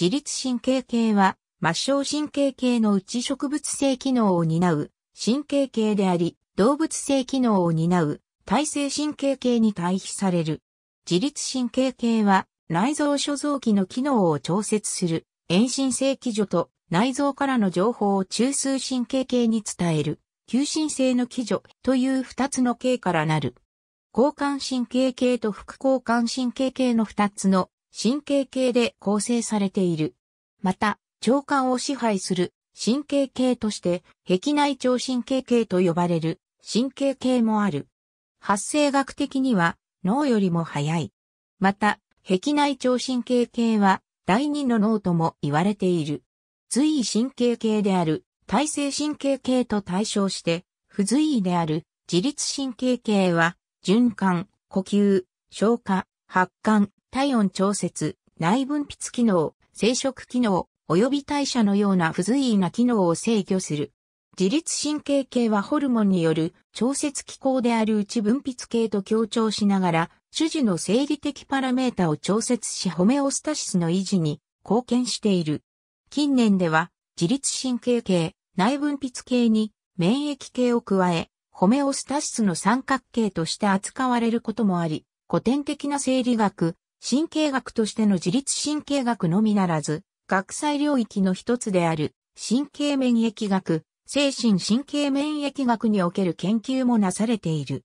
自律神経系は、末梢神経系の内植物性機能を担う神経系であり、動物性機能を担う体制神経系に対比される。自律神経系は、内臓所臓器の機能を調節する遠心性基助と内臓からの情報を中枢神経系に伝える、急心性の基助という二つの系からなる。交感神経系と副交感神経系の二つの神経系で構成されている。また、腸管を支配する神経系として、壁内腸神経系と呼ばれる神経系もある。発生学的には脳よりも早い。また、壁内腸神経系は第二の脳とも言われている。随意神経系である体制神経系と対称して、不随意である自律神経系は循環、呼吸、消化、発汗、体温調節、内分泌機能、生殖機能、及び代謝のような不随意な機能を制御する。自律神経系はホルモンによる調節機構である内分泌系と協調しながら、主治の生理的パラメータを調節しホメオスタシスの維持に貢献している。近年では、自律神経系、内分泌系に免疫系を加え、ホメオスタシスの三角形として扱われることもあり、古典的な生理学、神経学としての自律神経学のみならず、学際領域の一つである神経免疫学、精神神経免疫学における研究もなされている。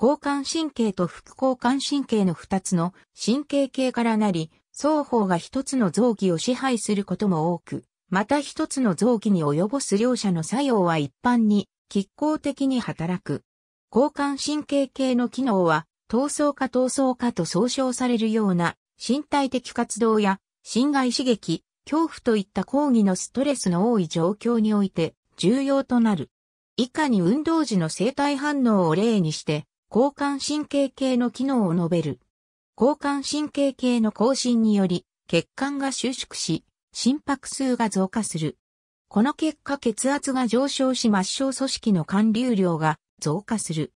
交感神経と副交感神経の二つの神経系からなり、双方が一つの臓器を支配することも多く、また一つの臓器に及ぼす両者の作用は一般に、拮抗的に働く。交感神経系の機能は、闘争か闘争かと総称されるような身体的活動や侵害刺激、恐怖といった抗議のストレスの多い状況において重要となる。以下に運動時の生体反応を例にして、交感神経系の機能を述べる。交感神経系の更新により、血管が収縮し、心拍数が増加する。この結果血圧が上昇し末梢組織の管流量が増加する。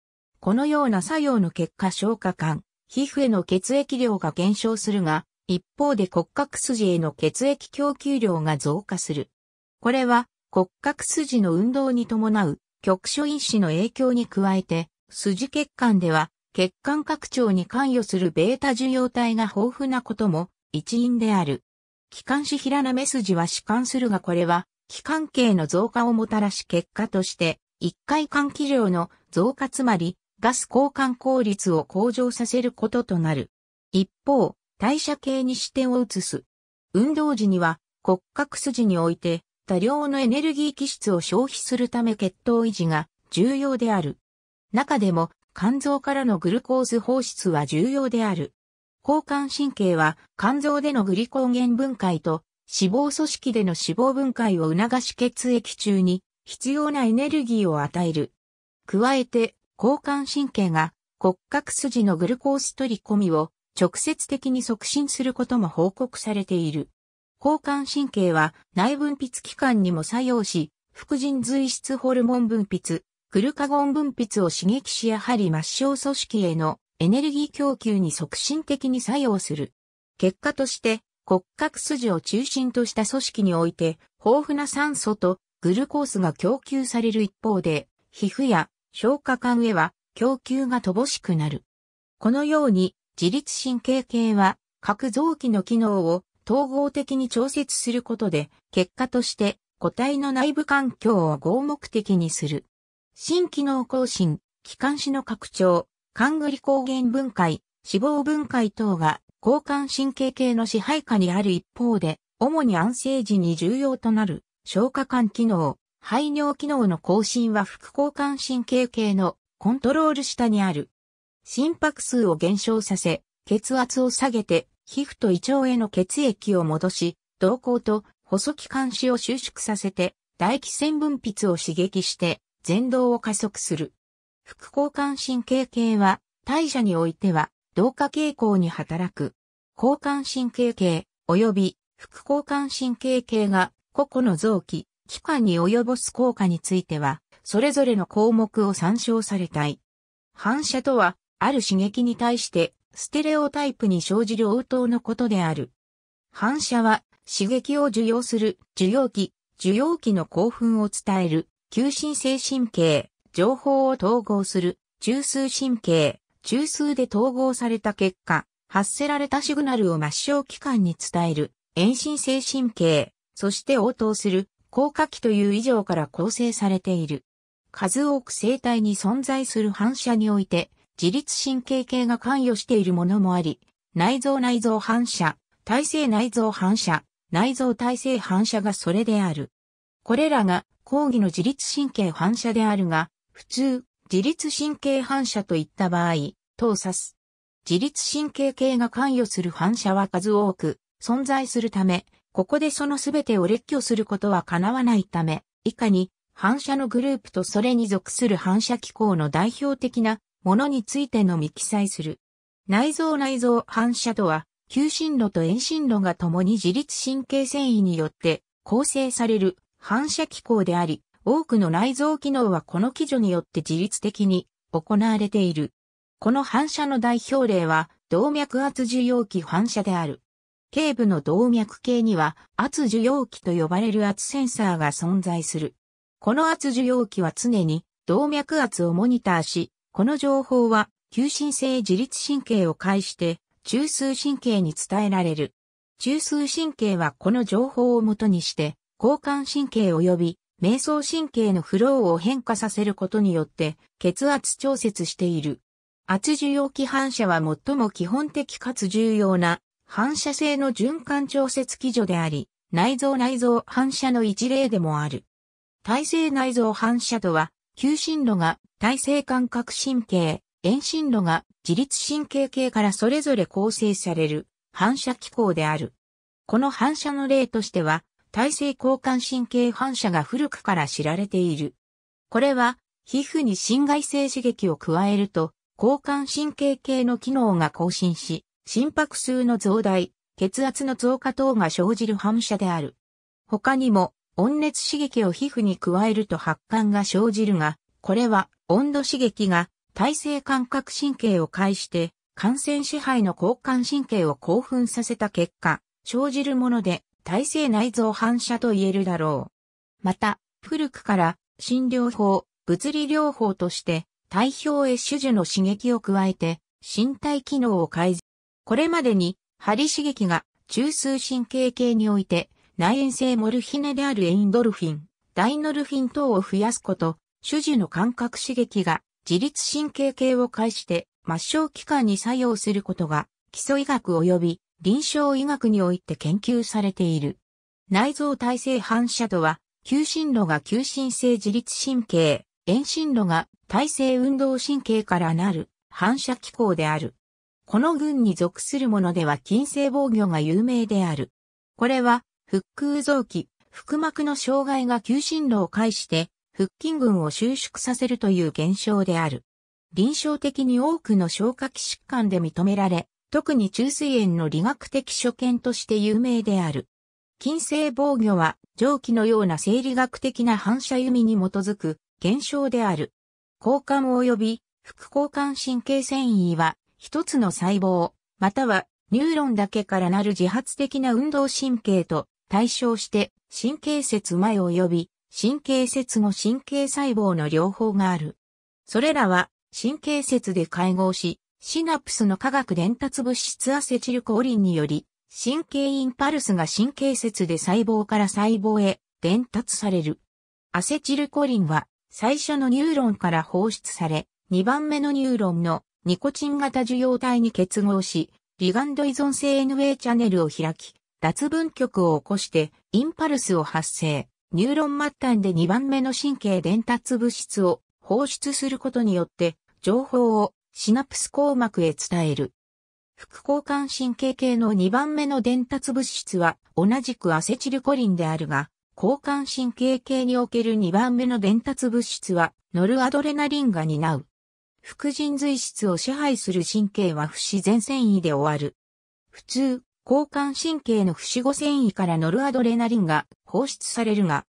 このような作用の結果消化管、皮膚への血液量が減少するが、一方で骨格筋への血液供給量が増加する。これは骨格筋の運動に伴う局所因子の影響に加えて、筋血管では血管拡張に関与するベータ受容体が豊富なことも一因である。気管支平目筋は弛緩するがこれは気管系の増加をもたらし結果として、一回換気量の増加つまりガス交換効率を向上させることとなる。一方、代謝系に視点を移す。運動時には骨格筋において多量のエネルギー気質を消費するため血糖維持が重要である。中でも肝臓からのグルコーズ放出は重要である。交換神経は肝臓でのグリコーゲン分解と脂肪組織での脂肪分解を促し血液中に必要なエネルギーを与える。加えて交感神経が骨格筋のグルコース取り込みを直接的に促進することも報告されている。交感神経は内分泌器官にも作用し、副腎髄質ホルモン分泌、グルカゴン分泌を刺激しやはり末梢組織へのエネルギー供給に促進的に作用する。結果として骨格筋を中心とした組織において豊富な酸素とグルコースが供給される一方で、皮膚や消化管へは供給が乏しくなる。このように自律神経系は各臓器の機能を統合的に調節することで結果として個体の内部環境を合目的にする。新機能更新、気管支の拡張、肝繰り抗原分解、脂肪分解等が交感神経系の支配下にある一方で、主に安静時に重要となる消化管機能、排尿機能の更新は副交感神経系のコントロール下にある。心拍数を減少させ、血圧を下げて、皮膚と胃腸への血液を戻し、動向と細気管子を収縮させて、唾液腺分泌を刺激して、前動を加速する。副交感神経系は、代謝においては、同化傾向に働く。交感神経系、及び副交感神経系が、個々の臓器、期間に及ぼす効果については、それぞれの項目を参照されたい。反射とは、ある刺激に対して、ステレオタイプに生じる応答のことである。反射は、刺激を受容する、受容器、受容器の興奮を伝える、求心性神経、情報を統合する、中枢神経、中枢で統合された結果、発せられたシグナルを末梢器官に伝える、遠心性神経、そして応答する、高下期という以上から構成されている。数多く生体に存在する反射において、自律神経系が関与しているものもあり、内臓内臓反射、体制内臓反射、内臓体制反射がそれである。これらが講義の自律神経反射であるが、普通、自律神経反射といった場合、等差す。自律神経系が関与する反射は数多く存在するため、ここでそのすべてを列挙することは叶わないため、以下に反射のグループとそれに属する反射機構の代表的なものについてのみ記載する。内臓内臓反射とは、求心路と遠心路が共に自律神経繊維によって構成される反射機構であり、多くの内臓機能はこの基準によって自律的に行われている。この反射の代表例は動脈圧受容器反射である。頸部の動脈系には圧受容器と呼ばれる圧センサーが存在する。この圧受容器は常に動脈圧をモニターし、この情報は急進性自律神経を介して中枢神経に伝えられる。中枢神経はこの情報をもとにして、交感神経及び瞑想神経のフローを変化させることによって血圧調節している。圧受容器反射は最も基本的かつ重要な反射性の循環調節基準であり、内臓内臓反射の一例でもある。体制内臓反射とは、求心路が体制感覚神経、遠進路が自律神経系からそれぞれ構成される反射機構である。この反射の例としては、体制交換神経反射が古くから知られている。これは、皮膚に侵害性刺激を加えると、交換神経系の機能が更新し、心拍数の増大、血圧の増加等が生じる反射である。他にも、温熱刺激を皮膚に加えると発汗が生じるが、これは温度刺激が体制感覚神経を介して感染支配の交感神経を興奮させた結果、生じるもので体制内臓反射と言えるだろう。また、古くから診療法、物理療法として体表へ種々の刺激を加えて身体機能を改善。これまでに、針刺激が中枢神経系において、内縁性モルヒネであるエインドルフィン、ダイノルフィン等を増やすこと、主樹の感覚刺激が自律神経系を介して末梢器官に作用することが基礎医学及び臨床医学において研究されている。内臓耐性反射度は、急進路が急進性自律神経、遠進路が耐性運動神経からなる反射機構である。この群に属するものでは金星防御が有名である。これは、腹腔臓器、腹膜の障害が急進路を介して、腹筋群を収縮させるという現象である。臨床的に多くの消化器疾患で認められ、特に中水炎の理学的所見として有名である。金星防御は、蒸気のような生理学的な反射弓に基づく現象である。交換及び副交換神経繊維は一つの細胞、またはニューロンだけからなる自発的な運動神経と対称して神経節前及び神経節後神経細胞の両方がある。それらは神経節で会合し、シナプスの化学伝達物質アセチルコーリンにより、神経インパルスが神経節で細胞から細胞へ伝達される。アセチルコリンは最初のニューロンから放出され、2番目のニューロンのニコチン型受容体に結合し、リガンド依存性 NA チャンネルを開き、脱分極を起こしてインパルスを発生、ニューロン末端で2番目の神経伝達物質を放出することによって情報をシナプス硬膜へ伝える。副交感神経系の2番目の伝達物質は同じくアセチルコリンであるが、交感神経系における2番目の伝達物質はノルアドレナリンが担う。副腎髄質を支配する神経は不死然繊維で終わる。普通、交換神経の不死後繊維からノルアドレナリンが放出されるが、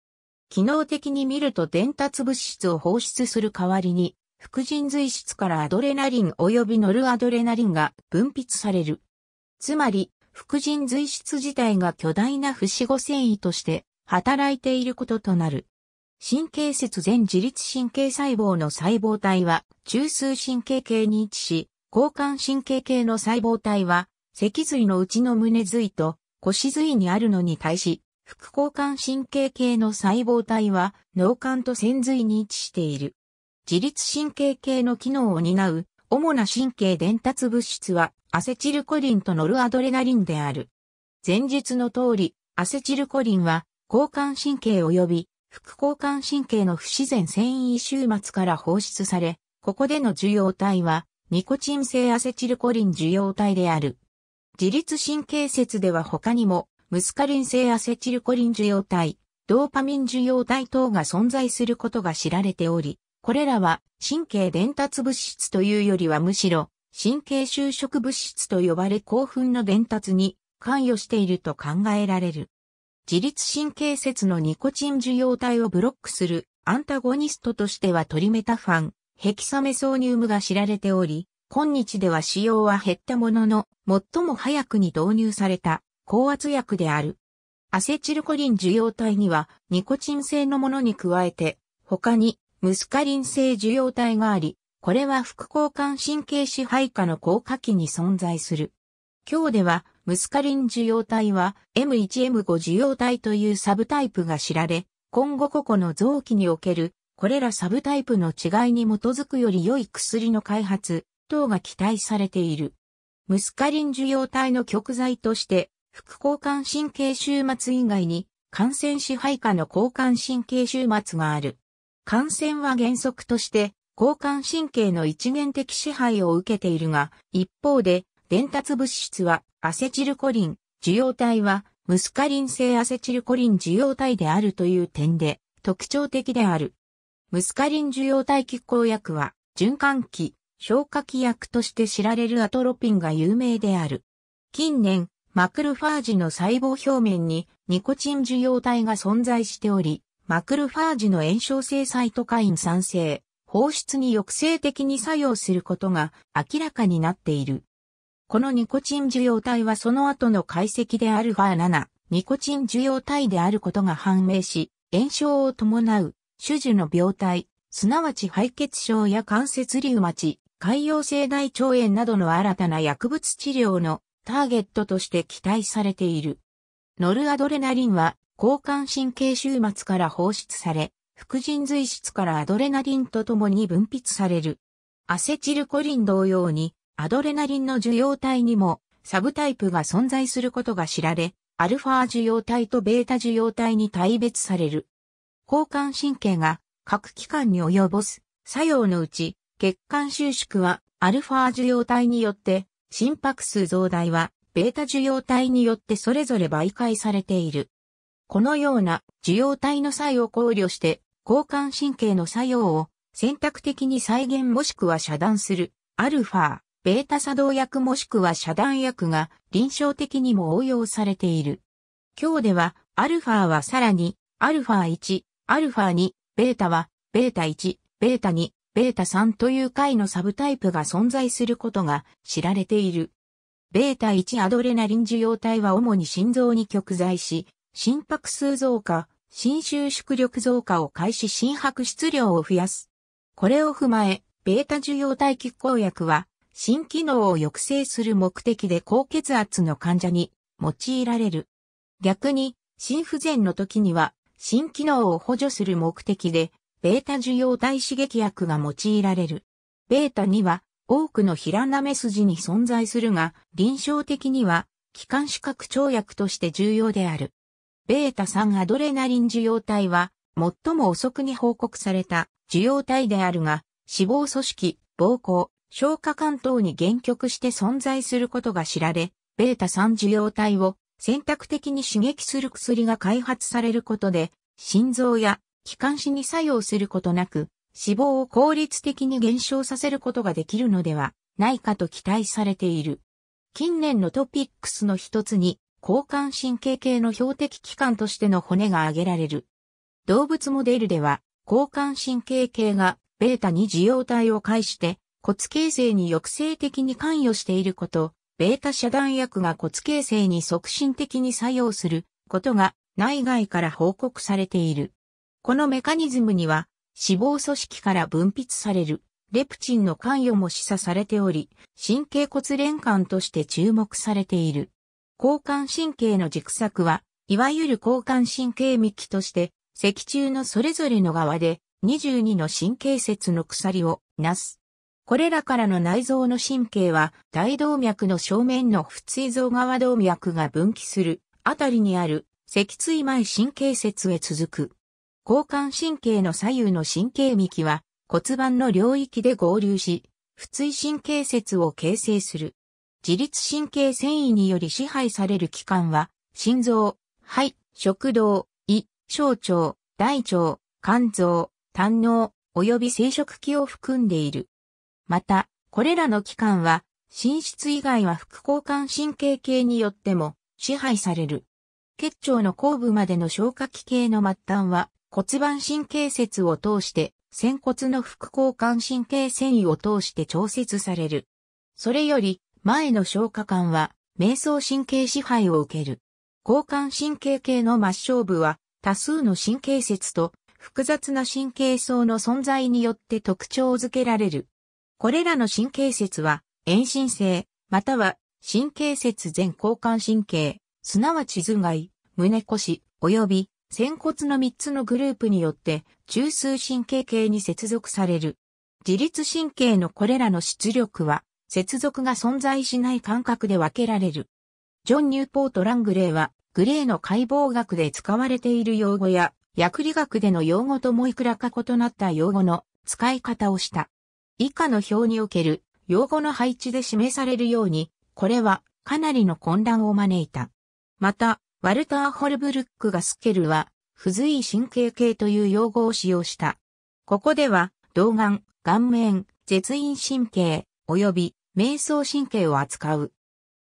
機能的に見ると伝達物質を放出する代わりに、副腎髄質からアドレナリン及びノルアドレナリンが分泌される。つまり、副腎髄質自体が巨大な不死後繊維として働いていることとなる。神経節前自律神経細胞の細胞体は中枢神経系に位置し、交感神経系の細胞体は脊髄のうちの胸髄と腰髄にあるのに対し、副交感神経系の細胞体は脳幹と線髄に位置している。自律神経系の機能を担う主な神経伝達物質はアセチルコリンとノルアドレナリンである。前述の通り、アセチルコリンは交感神経及び副交感神経の不自然繊維終末から放出され、ここでの受容体は、ニコチン性アセチルコリン受容体である。自律神経節では他にも、ムスカリン性アセチルコリン受容体、ドーパミン受容体等が存在することが知られており、これらは神経伝達物質というよりはむしろ神経修飾物質と呼ばれ興奮の伝達に関与していると考えられる。自律神経節のニコチン受容体をブロックするアンタゴニストとしてはトリメタファン、ヘキサメソーニウムが知られており、今日では使用は減ったものの、最も早くに導入された高圧薬である。アセチルコリン受容体にはニコチン製のものに加えて、他にムスカリン製受容体があり、これは副交感神経支配下の効果器に存在する。今日ではムスカリン受容体は M1M5 受容体というサブタイプが知られ、今後個々の臓器におけるこれらサブタイプの違いに基づくより良い薬の開発等が期待されている。ムスカリン受容体の極剤として、副交感神経終末以外に感染支配下の交感神経終末がある。感染は原則として交感神経の一元的支配を受けているが、一方で伝達物質はアセチルコリン、受容体は、ムスカリン性アセチルコリン受容体であるという点で、特徴的である。ムスカリン受容体拮抗薬は、循環器、消化器薬として知られるアトロピンが有名である。近年、マクルファージの細胞表面にニコチン受容体が存在しており、マクルファージの炎症性サイトカイン酸性、放出に抑制的に作用することが明らかになっている。このニコチン受容体はその後の解析で α7、ニコチン受容体であることが判明し、炎症を伴う、種々の病態、すなわち敗血症や関節リウマチ、潰瘍性大腸炎などの新たな薬物治療のターゲットとして期待されている。ノルアドレナリンは交感神経終末から放出され、副腎髄質からアドレナリンとともに分泌される。アセチルコリン同様にアドレナリンの受容体にもサブタイプが存在することが知られ、アルファ受容体とベータ受容体に対別される。交換神経が各器官に及ぼす作用のうち、血管収縮はアルファ受容体によって、心拍数増大はベータ受容体によってそれぞれ媒介されている。このような受容体の差異を考慮して、交換神経の作用を選択的に再現もしくは遮断するアルファ、ベータ作動薬もしくは遮断薬が臨床的にも応用されている。今日では、アルファはさらに、アルファ1、アルファ2、ベータは、ベータ1、ベータ2、ベータ3という回のサブタイプが存在することが知られている。ベータ1アドレナリン受容体は主に心臓に極在し、心拍数増加、心収縮力増加を開始心拍質量を増やす。これを踏まえ、ベータ受容体拮抗薬は新機能を抑制する目的で高血圧の患者に用いられる。逆に、心不全の時には、新機能を補助する目的で、ベータ受容体刺激薬が用いられる。ベータには、多くの平なめ筋に存在するが、臨床的には、気管視覚張薬として重要である。ベータ3アドレナリン受容体は、最も遅くに報告された受容体であるが、脂肪組織、膀胱、消化管等に限局して存在することが知られ、ベータ3受容体を選択的に刺激する薬が開発されることで、心臓や気管支に作用することなく、脂肪を効率的に減少させることができるのではないかと期待されている。近年のトピックスの一つに、交換神経系の標的器官としての骨が挙げられる。動物モデルでは、交換神経系がベータに受容体を介して骨形成に抑制的に関与していること、ベータ遮断薬が骨形成に促進的に作用することが内外から報告されている。このメカニズムには脂肪組織から分泌されるレプチンの関与も示唆されており、神経骨連関として注目されている。交換神経の軸索は、いわゆる交換神経幹として、脊柱のそれぞれの側で22の神経節の鎖をなす。これらからの内臓の神経は大動脈の正面の不追臓側動脈が分岐するあたりにある脊椎前神経節へ続く。交換神経の左右の神経幹は骨盤の領域で合流し、不追神経節を形成する。自律神経繊維により支配される器官は心臓、肺、食道、胃、小腸、大腸、肝臓、胆嚢、及び生殖器を含んでいる。また、これらの器官は、心室以外は副交換神経系によっても支配される。結腸の後部までの消化器系の末端は骨盤神経節を通して、仙骨の副交換神経繊維を通して調節される。それより前の消化管は瞑想神経支配を受ける。交換神経系の末梢部は多数の神経節と複雑な神経層の存在によって特徴づけられる。これらの神経節は、遠心性、または神経節前交換神経、すなわち頭蓋、胸腰、及び仙骨の3つのグループによって中枢神経系に接続される。自律神経のこれらの出力は、接続が存在しない感覚で分けられる。ジョン・ニューポート・ラングレーは、グレーの解剖学で使われている用語や、薬理学での用語ともいくらか異なった用語の使い方をした。以下の表における用語の配置で示されるように、これはかなりの混乱を招いた。また、ワルター・ホルブルック・がスケルは、不随意神経系という用語を使用した。ここでは、動眼、顔面、絶因神経、及び、瞑想神経を扱う。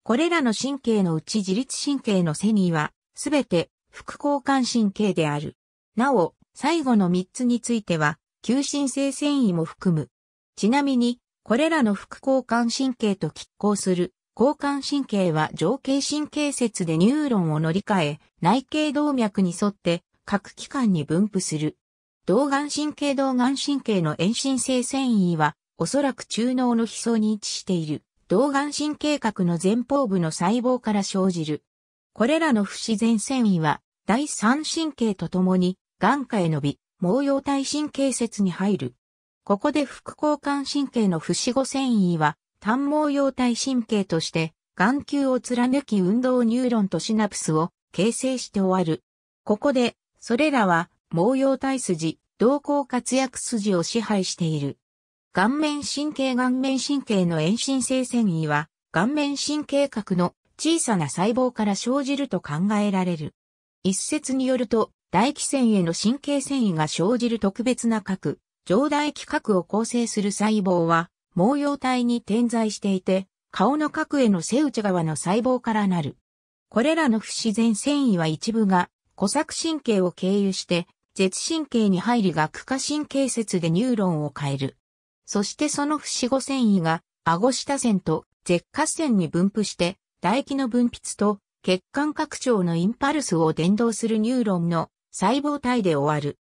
これらの神経のうち自律神経のセニーは、すべて、副交換神経である。なお、最後の3つについては、急進性繊維も含む。ちなみに、これらの副交感神経と拮抗する交感神経は上頸神経節でニューロンを乗り換え、内径動脈に沿って各器官に分布する。動眼神経動眼神経の遠心性繊維は、おそらく中脳の悲層に位置している、動眼神経核の前方部の細胞から生じる。これらの不自然繊維は、第三神経とともに、眼下へ伸び、毛様体神経節に入る。ここで副交換神経の不死後繊維は、単毛様体神経として、眼球を貫き運動ニューロンとシナプスを形成して終わる。ここで、それらは、毛様体筋、動向活躍筋を支配している。顔面神経顔面神経の遠心性繊維は、顔面神経核の小さな細胞から生じると考えられる。一説によると、大気腺への神経繊維が生じる特別な核、上代規核を構成する細胞は、毛様体に点在していて、顔の核への背内側の細胞からなる。これらの不自然繊維は一部が、古作神経を経由して、絶神経に入りが区下神経節でニューロンを変える。そしてその不死後繊維が、顎下線と舌下線に分布して、唾液の分泌と血管拡張のインパルスを伝導するニューロンの細胞体で終わる。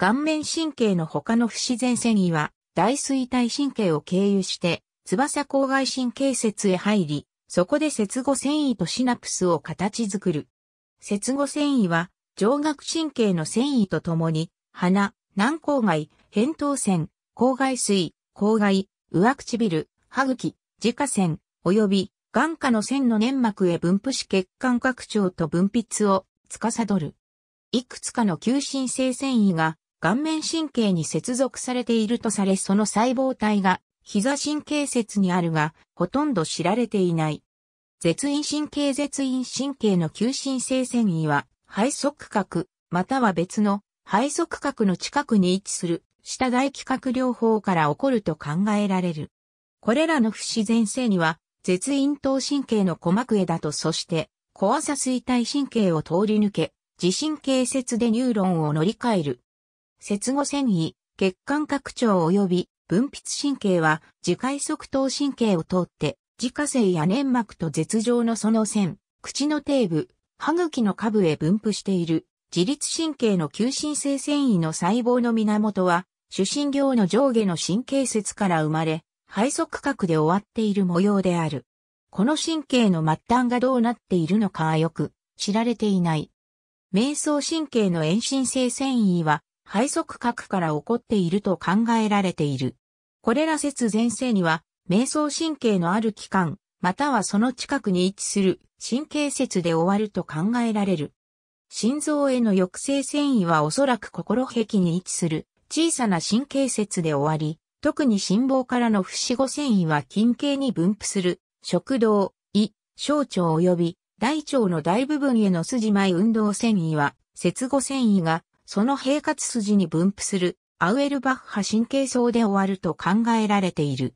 顔面神経の他の不自然繊維は、大水体神経を経由して、翼郊外神経節へ入り、そこで接合繊維とシナプスを形作る。接合繊維は、上顎神経の繊維とともに、鼻、軟口外、扁桃腺、口外水、口外、上唇、歯茎、自家腺、及び眼下の線の粘膜へ分布し血管拡張と分泌を司る。いくつかの急進性繊維が顔面神経に接続されているとされその細胞体が膝神経節にあるが、ほとんど知られていない。絶陰神経絶陰神経の急進性繊維は、肺側角、または別の肺側角の近くに位置する下大気格療法から起こると考えられる。これらの不自然性には、絶陰頭神経の鼓膜枝とそして、怖さ衰退神経を通り抜け、自神経節でニューロンを乗り換える。接後繊維、血管拡張及び分泌神経は自快側頭神経を通って自家性や粘膜と舌状のその線、口の底部、歯茎の下部へ分布している自律神経の急進性繊維の細胞の源は主神行の上下の神経節から生まれ、肺側角で終わっている模様である。この神経の末端がどうなっているのかはよく知られていない。瞑想神経の遠心性繊維は肺側核から起こっていると考えられている。これら説前世には、瞑想神経のある器官、またはその近くに位置する神経節で終わると考えられる。心臓への抑制繊維はおそらく心壁に位置する小さな神経節で終わり、特に心房からの不死後繊維は近景に分布する食道、胃、小腸及び大腸の大部分への筋前運動繊維は、節後繊維がその平滑筋に分布するアウエルバッハ神経層で終わると考えられている。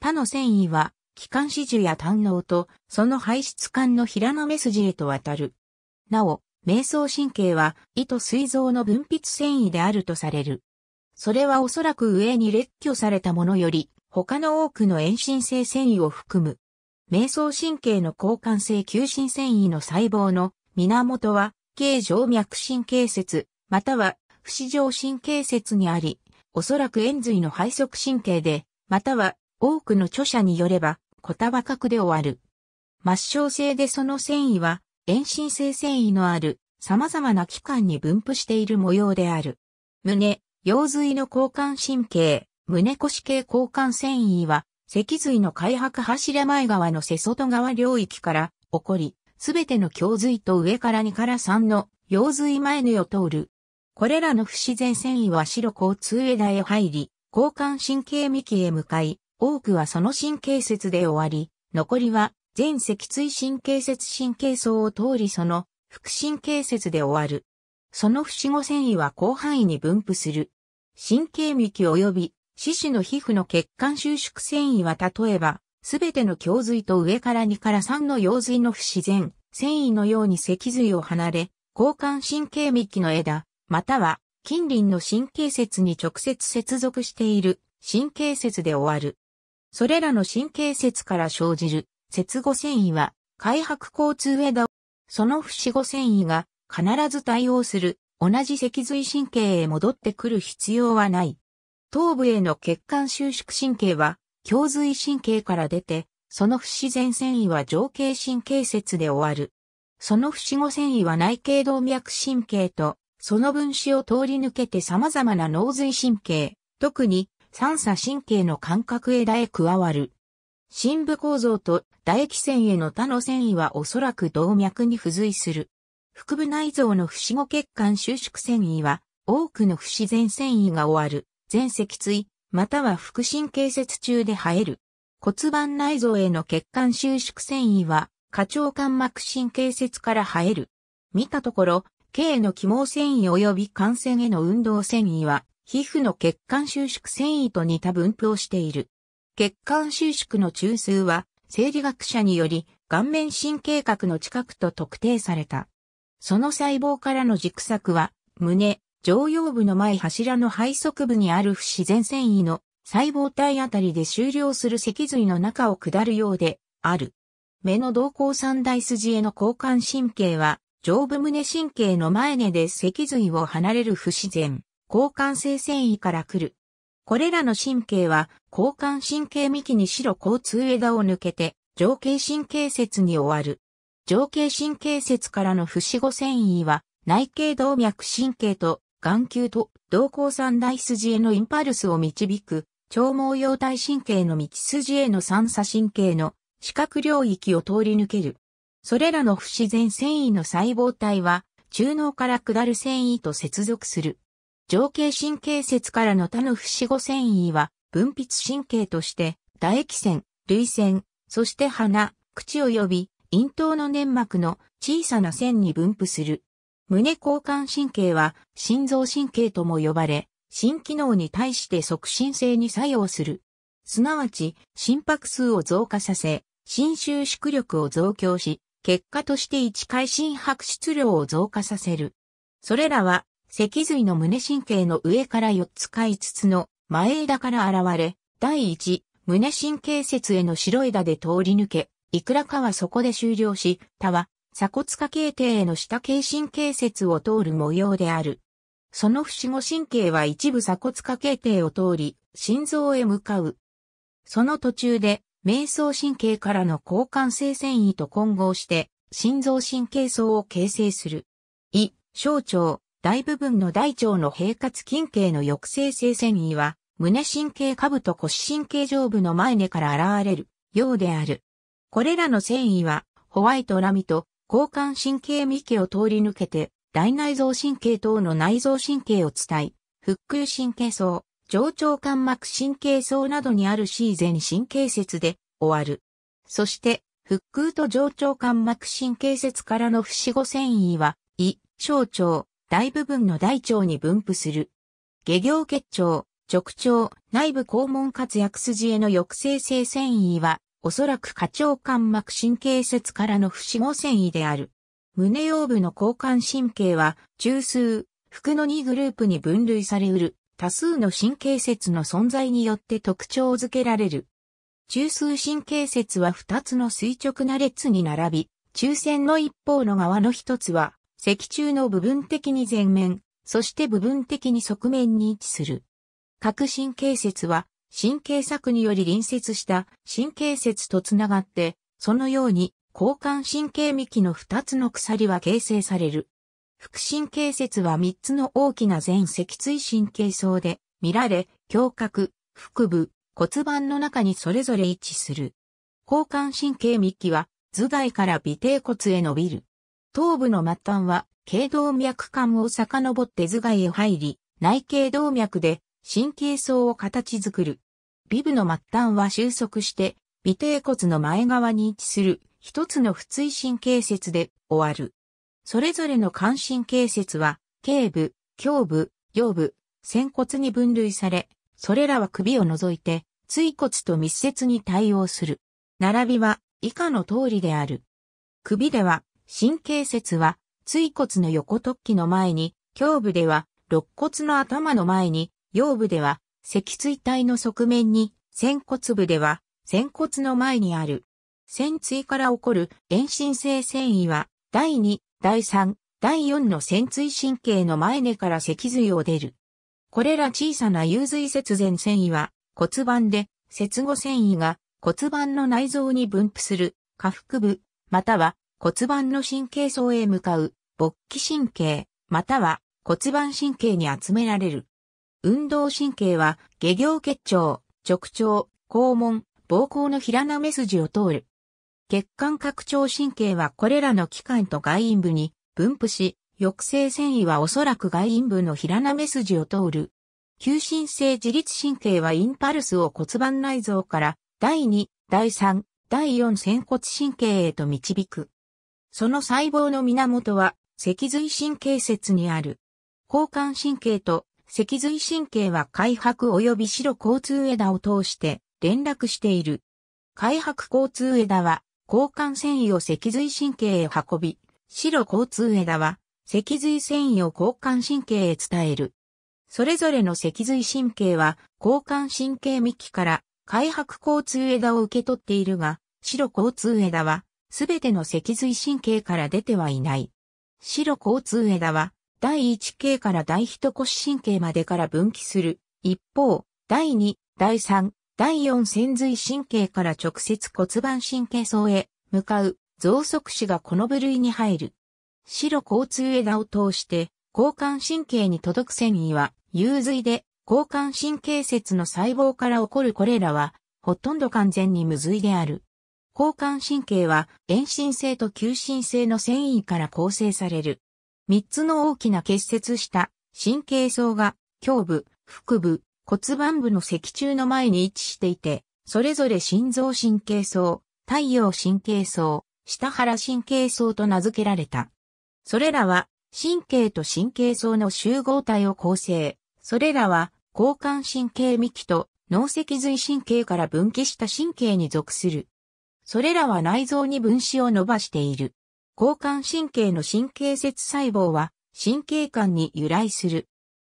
他の繊維は、気管支樹や胆脳と、その排出管の平の目筋へと渡る。なお、瞑想神経は、胃と膵臓の分泌繊維であるとされる。それはおそらく上に列挙されたものより、他の多くの遠心性繊維を含む。瞑想神経の交換性急心繊維の細胞の源は、軽静脈神経節、または不死状神経節にあり、おそらく円髄の肺側神経で、または多くの著者によれば、小田和角で終わる。末梢性でその繊維は、遠心性繊維のある様々な器官に分布している模様である。胸、腰髄の交換神経、胸腰系交換繊維は、脊髄の開白柱前側の背外側領域から起こり、すべての胸髄と上から2から3の腰髄前のを通るこれらの不自然繊維は白交通枝へ入り、交換神経幹へ向かい、多くはその神経節で終わり、残りは全脊椎神経節神経層を通りその副神経節で終わる。その不死後繊維は広範囲に分布する。神経幹及び四肢の皮膚の血管収縮繊維は例えば、すべての胸髄と上から2から3の腰髄の不自然、繊維のように脊髄を離れ、交換神経幹の枝、または近隣の神経節に直接接続している神経節で終わる。それらの神経節から生じる接後繊維は開白交通枝その不死後繊維が必ず対応する同じ脊髄神経へ戻ってくる必要はない。頭部への血管収縮神経は胸髄神経から出て、その不自然繊維は上頸神経節で終わる。その不死後繊維は内頸動脈神経とその分子を通り抜けて様々な脳髄神経、特に三叉神経の感覚枝へ加わる。深部構造と唾液腺への他の繊維はおそらく動脈に付随する。腹部内臓の不死後血管収縮繊維は多くの不自然繊維が終わる、全脊椎、または腹神経節中で生える。骨盤内臓への血管収縮繊維は、下腸間膜神経節から生える。見たところ、K の起毛繊維及び感染への運動繊維は、皮膚の血管収縮繊維と似た分布をしている。血管収縮の中枢は、生理学者により、顔面神経核の近くと特定された。その細胞からの軸索は、胸、上腰部の前柱の背側部にある不自然繊維の細胞体あたりで終了する脊髄の中を下るようである。目の瞳孔三大筋への交換神経は、上部胸神経の前根で脊髄を離れる不自然、交換性繊維から来る。これらの神経は、交換神経幹に白交通枝を抜けて、上形神経節に終わる。上形神経節からの不死後繊維は、内形動脈神経と眼球と動向三大筋へのインパルスを導く、超毛様体神経の道筋への三叉神経の視覚領域を通り抜ける。それらの不自然繊維の細胞体は、中脳から下る繊維と接続する。上形神経節からの他の不死後繊維は、分泌神経として、唾液腺、涙腺、そして鼻、口及び、咽頭の粘膜の小さな線に分布する。胸交感神経は心臓神経とも呼ばれ、心機能に対して促進性に作用する。すなわち、心拍数を増加させ、心収縮力を増強し、結果として1回心拍出量を増加させる。それらは、脊髄の胸神経の上から4つか5つの前枝から現れ、第1、胸神経節への白枝で通り抜け、いくらかはそこで終了し、他は、鎖骨下形底への下形神経節を通る模様である。その不死後神経は一部鎖骨下形底を通り、心臓へ向かう。その途中で、瞑想神経からの交換性繊維と混合して、心臓神経層を形成する。胃、小腸、大部分の大腸の平滑筋系の抑制性繊維は、胸神経下部と腰神経上部の前根から現れるようである。これらの繊維は、ホワイトラミと交換神経幹を通り抜けて、大内臓神経等の内臓神経を伝い、腹腔神経層、上腸間膜神経層などにある C 前神経節で終わる。そして、腹腔と上腸間膜神経節からの不死後繊維は、胃、小腸、大部分の大腸に分布する。下行結腸、直腸、内部肛門活躍筋への抑制性繊維は、おそらく下腸間膜神経節からの不死後繊維である。胸腰部の交換神経は、中枢、服の2グループに分類されうる。多数の神経節の存在によって特徴づけられる。中枢神経節は2つの垂直な列に並び、中線の一方の側の一つは、脊柱の部分的に前面、そして部分的に側面に位置する。各神経節は、神経策により隣接した神経節とつながって、そのように交換神経幹の2つの鎖は形成される。腹神経節は3つの大きな全脊椎神経層で見られ、胸郭、腹部、骨盤の中にそれぞれ位置する。交換神経幹は頭蓋から尾低骨へ伸びる。頭部の末端は頸動脈管を遡って頭蓋へ入り、内頸動脈で神経層を形作る。尾部の末端は収束して、尾低骨の前側に位置する一つの不椎神経節で終わる。それぞれの関心形節は、頸部、胸部、腰部、仙骨に分類され、それらは首を除いて、椎骨と密接に対応する。並びは以下の通りである。首では、神経節は、椎骨の横突起の前に、胸部では、肋骨の頭の前に、腰部では、脊椎体の側面に、仙骨部では、仙骨の前にある。仙椎から起こる遠心性繊維は、第二、第3、第4の潜椎神経の前根から脊髄を出る。これら小さな有髄節前繊維は骨盤で、節後繊維が骨盤の内臓に分布する下腹部、または骨盤の神経層へ向かう勃起神経、または骨盤神経に集められる。運動神経は下行結腸、直腸、肛門、膀胱の平な目筋を通る。血管拡張神経はこれらの器官と外陰部に分布し、抑制繊維はおそらく外陰部の平なめ筋を通る。急進性自律神経はインパルスを骨盤内臓から第2、第3、第4仙骨神経へと導く。その細胞の源は脊髄神経節にある。交換神経と脊髄神経は開白及び白交通枝を通して連絡している。開白交通枝は交換繊維を脊髄神経へ運び、白交通枝は、脊髄繊維を交換神経へ伝える。それぞれの脊髄神経は、交換神経幹から、開白交通枝を受け取っているが、白交通枝は、すべての脊髄神経から出てはいない。白交通枝は、第1系から第1腰神経までから分岐する。一方、第2、第3、第4潜髄神経から直接骨盤神経層へ向かう増速子がこの部類に入る。白交通枝を通して交換神経に届く繊維は融髄で交換神経節の細胞から起こるこれらはほとんど完全に無髄である。交換神経は遠心性と急心性の繊維から構成される。三つの大きな結節した神経層が胸部、腹部、骨盤部の脊柱の前に位置していて、それぞれ心臓神経層、太陽神経層、下腹神経層と名付けられた。それらは神経と神経層の集合体を構成。それらは交換神経幹と脳脊髄神経から分岐した神経に属する。それらは内臓に分子を伸ばしている。交換神経の神経節細胞は神経管に由来する。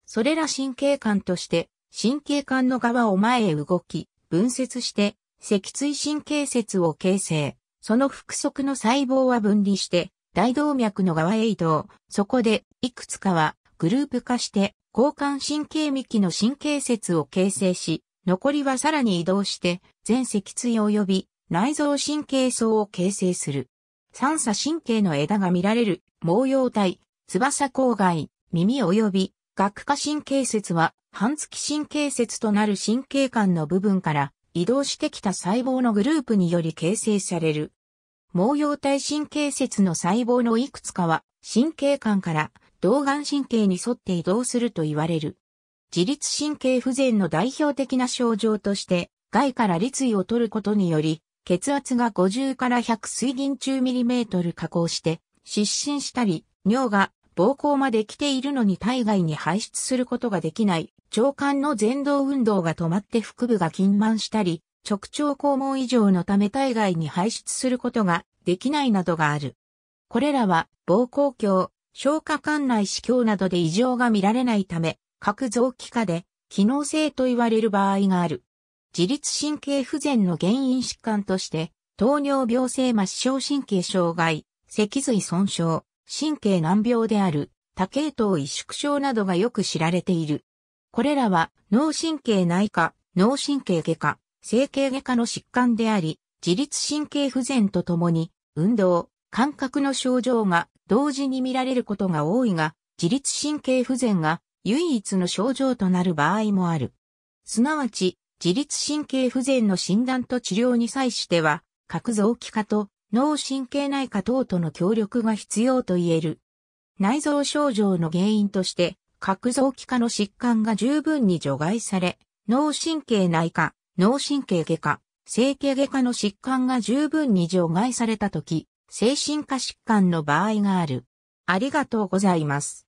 それら神経管として神経管の側を前へ動き、分節して、脊椎神経節を形成。その腹側の細胞は分離して、大動脈の側へ移動。そこで、いくつかは、グループ化して、交換神経幹の神経節を形成し、残りはさらに移動して、全脊椎及び内臓神経層を形成する。三叉神経の枝が見られる、毛様体、翼郊外、耳及び、顎下神経節は、半月神経節となる神経管の部分から移動してきた細胞のグループにより形成される。毛様体神経節の細胞のいくつかは神経管から動眼神経に沿って移動すると言われる。自律神経不全の代表的な症状として外から立位を取ることにより血圧が50から100水銀中ミリメートル下降して失神したり尿が膀胱まで来ているのに体外に排出することができない腸管の前動運動が止まって腹部が筋慢したり、直腸肛門異常のため体外に排出することができないなどがある。これらは膀胱鏡、消化管内視鏡などで異常が見られないため、各臓器下で機能性と言われる場合がある。自律神経不全の原因疾患として、糖尿病性末梢神経障害、脊髄損傷、神経難病である、多系統萎縮症などがよく知られている。これらは脳神経内科、脳神経外科、整形外科の疾患であり、自律神経不全とともに、運動、感覚の症状が同時に見られることが多いが、自律神経不全が唯一の症状となる場合もある。すなわち、自律神経不全の診断と治療に際しては、核臓器化と脳神経内科等との協力が必要と言える。内臓症状の原因として、角臓器科の疾患が十分に除外され、脳神経内科、脳神経外科、整形外科の疾患が十分に除外されたとき、精神科疾患の場合がある。ありがとうございます。